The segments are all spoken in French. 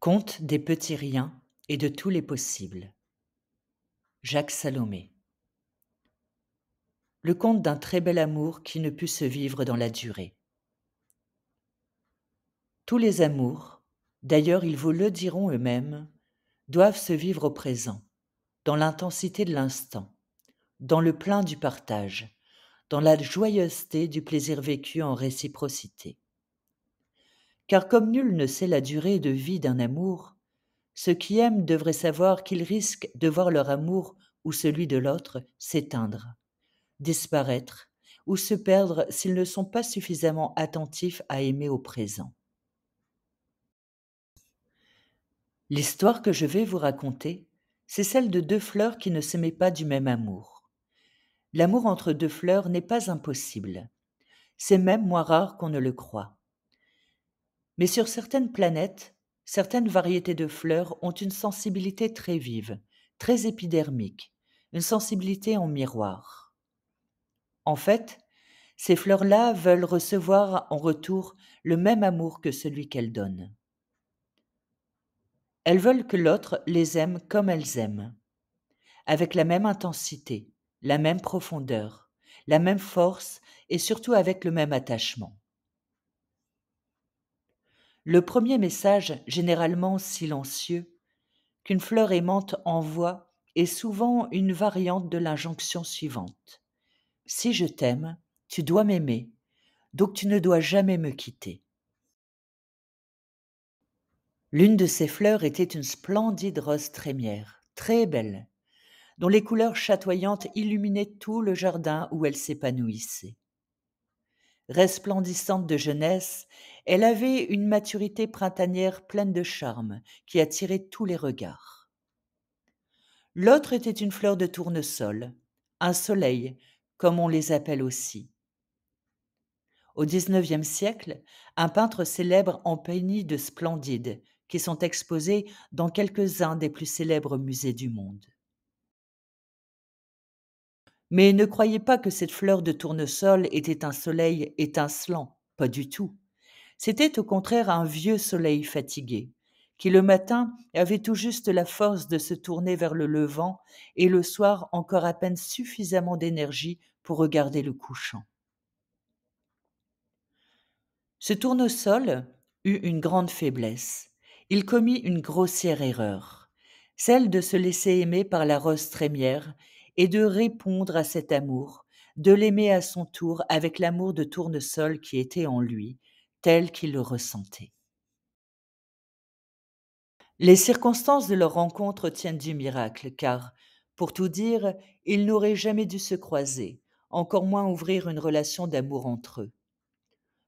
Compte des petits riens et de tous les possibles. Jacques Salomé. Le conte d'un très bel amour qui ne put se vivre dans la durée. Tous les amours, d'ailleurs ils vous le diront eux-mêmes, doivent se vivre au présent, dans l'intensité de l'instant, dans le plein du partage, dans la joyeuseté du plaisir vécu en réciprocité car comme nul ne sait la durée de vie d'un amour, ceux qui aiment devraient savoir qu'ils risquent de voir leur amour ou celui de l'autre s'éteindre, disparaître ou se perdre s'ils ne sont pas suffisamment attentifs à aimer au présent. L'histoire que je vais vous raconter, c'est celle de deux fleurs qui ne s'aimaient pas du même amour. L'amour entre deux fleurs n'est pas impossible. C'est même moins rare qu'on ne le croit. Mais sur certaines planètes, certaines variétés de fleurs ont une sensibilité très vive, très épidermique, une sensibilité en miroir. En fait, ces fleurs-là veulent recevoir en retour le même amour que celui qu'elles donnent. Elles veulent que l'autre les aime comme elles aiment, avec la même intensité, la même profondeur, la même force et surtout avec le même attachement le premier message, généralement silencieux, qu'une fleur aimante envoie est souvent une variante de l'injonction suivante. Si je t'aime, tu dois m'aimer, donc tu ne dois jamais me quitter. L'une de ces fleurs était une splendide rose trémière, très belle, dont les couleurs chatoyantes illuminaient tout le jardin où elle s'épanouissait. Resplendissante de jeunesse, elle avait une maturité printanière pleine de charme qui attirait tous les regards. L'autre était une fleur de tournesol, un soleil, comme on les appelle aussi. Au XIXe siècle, un peintre célèbre en peignit de splendides, qui sont exposés dans quelques-uns des plus célèbres musées du monde. Mais ne croyez pas que cette fleur de tournesol était un soleil étincelant, pas du tout. C'était au contraire un vieux soleil fatigué, qui le matin avait tout juste la force de se tourner vers le levant et le soir encore à peine suffisamment d'énergie pour regarder le couchant. Ce tournesol eut une grande faiblesse. Il commit une grossière erreur, celle de se laisser aimer par la rose trémière et de répondre à cet amour, de l'aimer à son tour avec l'amour de tournesol qui était en lui, tel qu'il le ressentait. Les circonstances de leur rencontre tiennent du miracle, car, pour tout dire, ils n'auraient jamais dû se croiser, encore moins ouvrir une relation d'amour entre eux.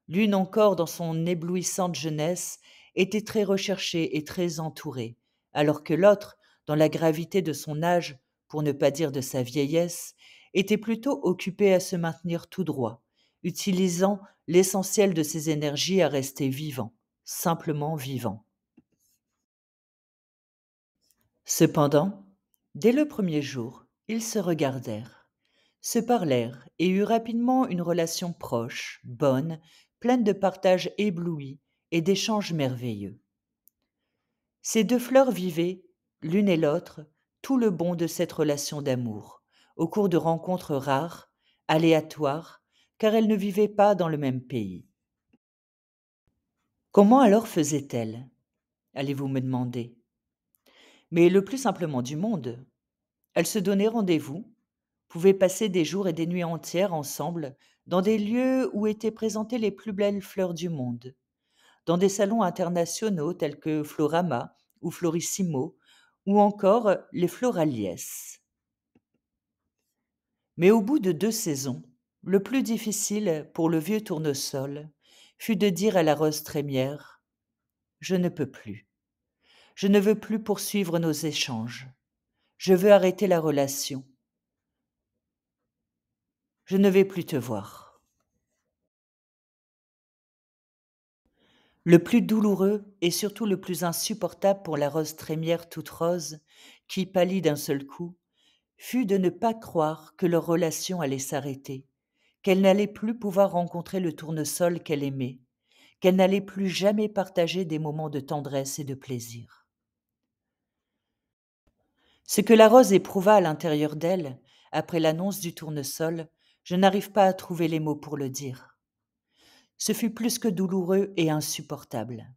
L'une encore, dans son éblouissante jeunesse, était très recherchée et très entourée, alors que l'autre, dans la gravité de son âge, pour ne pas dire de sa vieillesse, était plutôt occupé à se maintenir tout droit, utilisant l'essentiel de ses énergies à rester vivant, simplement vivant. Cependant, dès le premier jour, ils se regardèrent, se parlèrent et eurent rapidement une relation proche, bonne, pleine de partages éblouis et d'échanges merveilleux. Ces deux fleurs vivaient, l'une et l'autre, tout le bon de cette relation d'amour, au cours de rencontres rares, aléatoires, car elles ne vivaient pas dans le même pays. Comment alors faisait-elle allez-vous me demander. Mais le plus simplement du monde. Elles se donnaient rendez-vous, pouvaient passer des jours et des nuits entières ensemble dans des lieux où étaient présentées les plus belles fleurs du monde, dans des salons internationaux tels que Florama ou Florissimo, ou encore euh, les floraliès. Mais au bout de deux saisons, le plus difficile pour le vieux tournesol fut de dire à la rose trémière Je ne peux plus. Je ne veux plus poursuivre nos échanges. Je veux arrêter la relation. Je ne vais plus te voir. Le plus douloureux et surtout le plus insupportable pour la rose trémière toute rose, qui pâlit d'un seul coup, fut de ne pas croire que leur relation allait s'arrêter, qu'elle n'allait plus pouvoir rencontrer le tournesol qu'elle aimait, qu'elle n'allait plus jamais partager des moments de tendresse et de plaisir. Ce que la rose éprouva à l'intérieur d'elle, après l'annonce du tournesol, je n'arrive pas à trouver les mots pour le dire. Ce fut plus que douloureux et insupportable.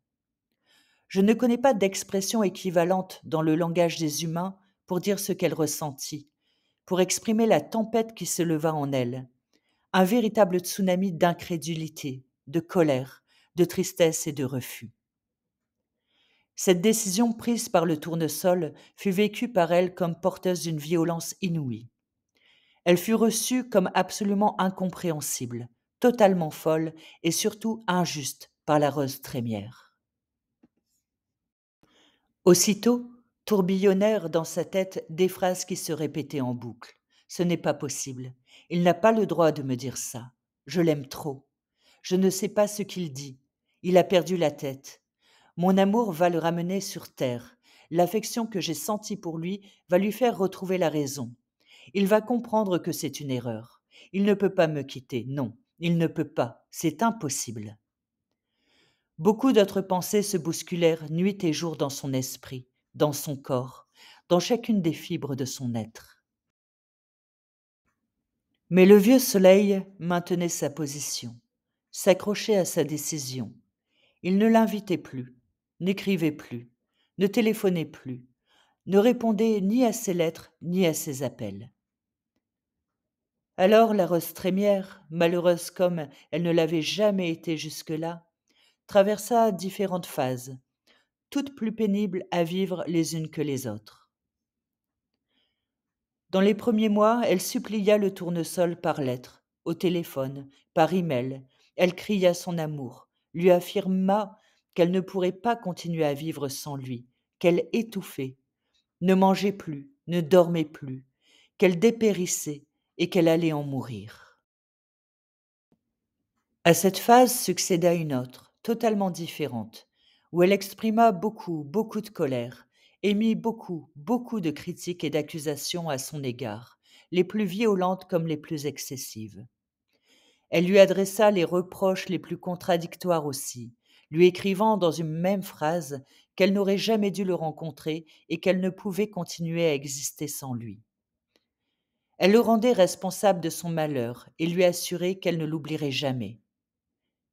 Je ne connais pas d'expression équivalente dans le langage des humains pour dire ce qu'elle ressentit, pour exprimer la tempête qui se leva en elle, un véritable tsunami d'incrédulité, de colère, de tristesse et de refus. Cette décision prise par le tournesol fut vécue par elle comme porteuse d'une violence inouïe. Elle fut reçue comme absolument incompréhensible, totalement folle et surtout injuste par la rose trémière. Aussitôt, tourbillonnèrent dans sa tête des phrases qui se répétaient en boucle. Ce n'est pas possible. Il n'a pas le droit de me dire ça. Je l'aime trop. Je ne sais pas ce qu'il dit. Il a perdu la tête. Mon amour va le ramener sur terre. L'affection que j'ai sentie pour lui va lui faire retrouver la raison. Il va comprendre que c'est une erreur. Il ne peut pas me quitter, non. Il ne peut pas, c'est impossible. Beaucoup d'autres pensées se bousculèrent nuit et jour dans son esprit, dans son corps, dans chacune des fibres de son être. Mais le vieux soleil maintenait sa position, s'accrochait à sa décision. Il ne l'invitait plus, n'écrivait plus, ne téléphonait plus, ne répondait ni à ses lettres ni à ses appels. Alors la rose trémière, malheureuse comme elle ne l'avait jamais été jusque-là, traversa différentes phases, toutes plus pénibles à vivre les unes que les autres. Dans les premiers mois, elle supplia le tournesol par lettre, au téléphone, par email. Elle cria son amour, lui affirma qu'elle ne pourrait pas continuer à vivre sans lui, qu'elle étouffait, ne mangeait plus, ne dormait plus, qu'elle dépérissait, et qu'elle allait en mourir. À cette phase succéda une autre, totalement différente, où elle exprima beaucoup, beaucoup de colère, émit beaucoup, beaucoup de critiques et d'accusations à son égard, les plus violentes comme les plus excessives. Elle lui adressa les reproches les plus contradictoires aussi, lui écrivant dans une même phrase qu'elle n'aurait jamais dû le rencontrer et qu'elle ne pouvait continuer à exister sans lui. Elle le rendait responsable de son malheur et lui assurait qu'elle ne l'oublierait jamais.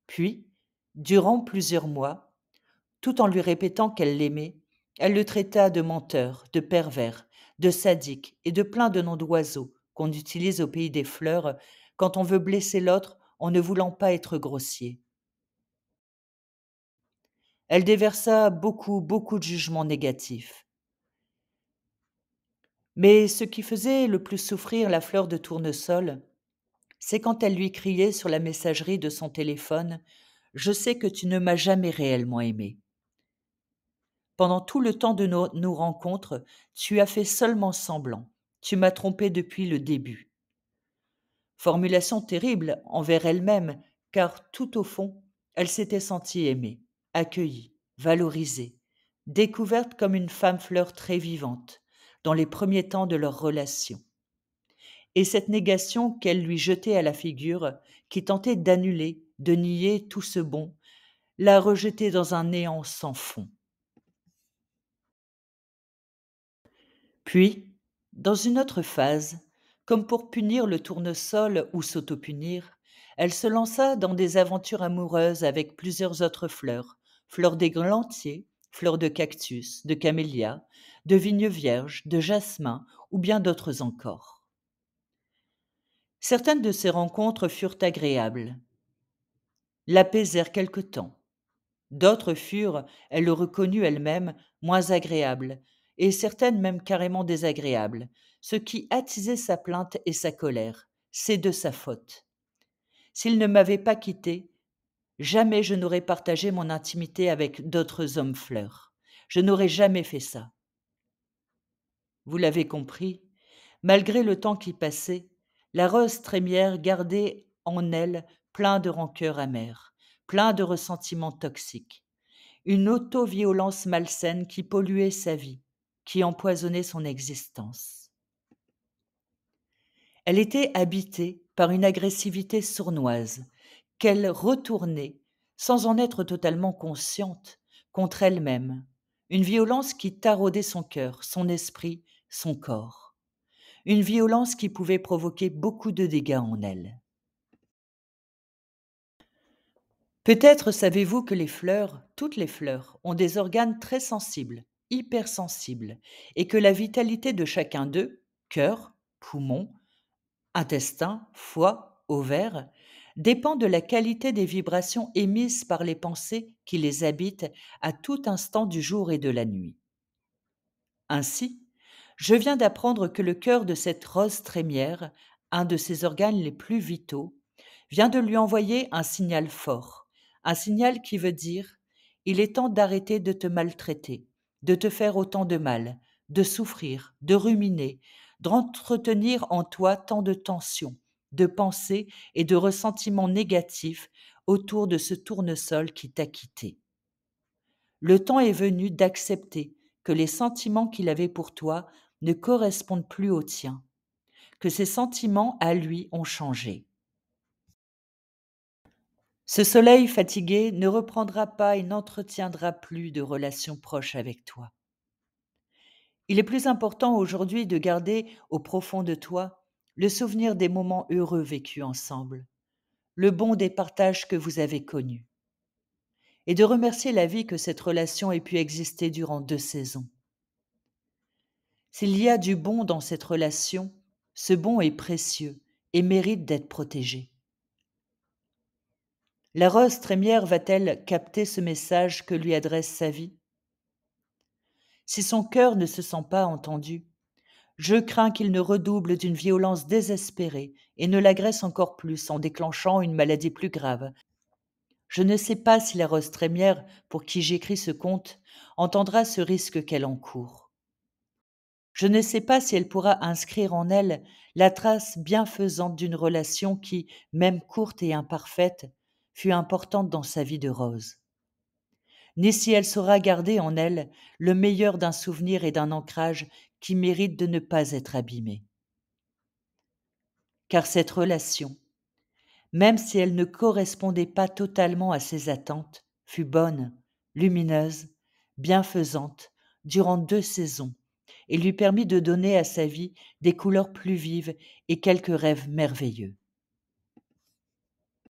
Puis, durant plusieurs mois, tout en lui répétant qu'elle l'aimait, elle le traita de menteur, de pervers, de sadique et de plein de noms d'oiseaux qu'on utilise au pays des fleurs quand on veut blesser l'autre en ne voulant pas être grossier. Elle déversa beaucoup, beaucoup de jugements négatifs. Mais ce qui faisait le plus souffrir la fleur de tournesol, c'est quand elle lui criait sur la messagerie de son téléphone Je sais que tu ne m'as jamais réellement aimée. Pendant tout le temps de nos, rencontres, tu as fait seulement semblant. Tu m'as trompé depuis le début. Formulation terrible envers elle-même, car tout au fond, elle s'était sentie aimée, accueillie, valorisée, découverte comme une femme fleur très vivante, dans les premiers temps de leur relation. Et cette négation qu'elle lui jetait à la figure, qui tentait d'annuler, de nier tout ce bon, la rejetait dans un néant sans fond. Puis, dans une autre phase, comme pour punir le tournesol ou s'autopunir, elle se lança dans des aventures amoureuses avec plusieurs autres fleurs, fleurs des glantiers, fleurs de cactus, de camélia, de vigne vierge, de jasmin ou bien d'autres encore. Certaines de ces rencontres furent agréables, l'apaisèrent quelque temps. D'autres furent, elle le reconnut elle-même, moins agréables, et certaines même carrément désagréables, ce qui attisait sa plainte et sa colère. C'est de sa faute. S'il ne m'avait pas quitté, Jamais je n'aurais partagé mon intimité avec d'autres hommes fleurs. Je n'aurais jamais fait ça. Vous l'avez compris, malgré le temps qui passait, la rose trémière gardait en elle plein de rancœurs amères, plein de ressentiments toxiques, une auto-violence malsaine qui polluait sa vie, qui empoisonnait son existence. Elle était habitée par une agressivité sournoise qu'elle retournait, sans en être totalement consciente, contre elle-même, une violence qui taraudait son cœur, son esprit, son corps, une violence qui pouvait provoquer beaucoup de dégâts en elle. Peut-être savez-vous que les fleurs, toutes les fleurs, ont des organes très sensibles, hypersensibles, et que la vitalité de chacun d'eux, cœur, poumon, intestin, foie, ovaire, dépend de la qualité des vibrations émises par les pensées qui les habitent à tout instant du jour et de la nuit. Ainsi, je viens d'apprendre que le cœur de cette rose trémière, un de ses organes les plus vitaux, vient de lui envoyer un signal fort, un signal qui veut dire Il est temps d'arrêter de te maltraiter, de te faire autant de mal, de souffrir, de ruminer, d'entretenir en toi tant de tensions de pensées et de ressentiments négatifs autour de ce tournesol qui t'a quitté. Le temps est venu d'accepter que les sentiments qu'il avait pour toi ne correspondent plus aux tiens, que ses sentiments à lui ont changé. Ce soleil fatigué ne reprendra pas et n'entretiendra plus de relations proches avec toi. Il est plus important aujourd'hui de garder au profond de toi le souvenir des moments heureux vécus ensemble, le bon des partages que vous avez connus, et de remercier la vie que cette relation ait pu exister durant deux saisons. S'il y a du bon dans cette relation, ce bon est précieux et mérite d'être protégé. La rose trémière va-t-elle capter ce message que lui adresse sa vie Si son cœur ne se sent pas entendu, je crains qu'il ne redouble d'une violence désespérée et ne l'agresse encore plus en déclenchant une maladie plus grave. Je ne sais pas si la Rose Trémière, pour qui j'écris ce conte, entendra ce risque qu'elle encourt. Je ne sais pas si elle pourra inscrire en elle la trace bienfaisante d'une relation qui, même courte et imparfaite, fut importante dans sa vie de Rose. Ni si elle saura garder en elle le meilleur d'un souvenir et d'un ancrage qui mérite de ne pas être abîmée. Car cette relation, même si elle ne correspondait pas totalement à ses attentes, fut bonne, lumineuse, bienfaisante durant deux saisons et lui permit de donner à sa vie des couleurs plus vives et quelques rêves merveilleux.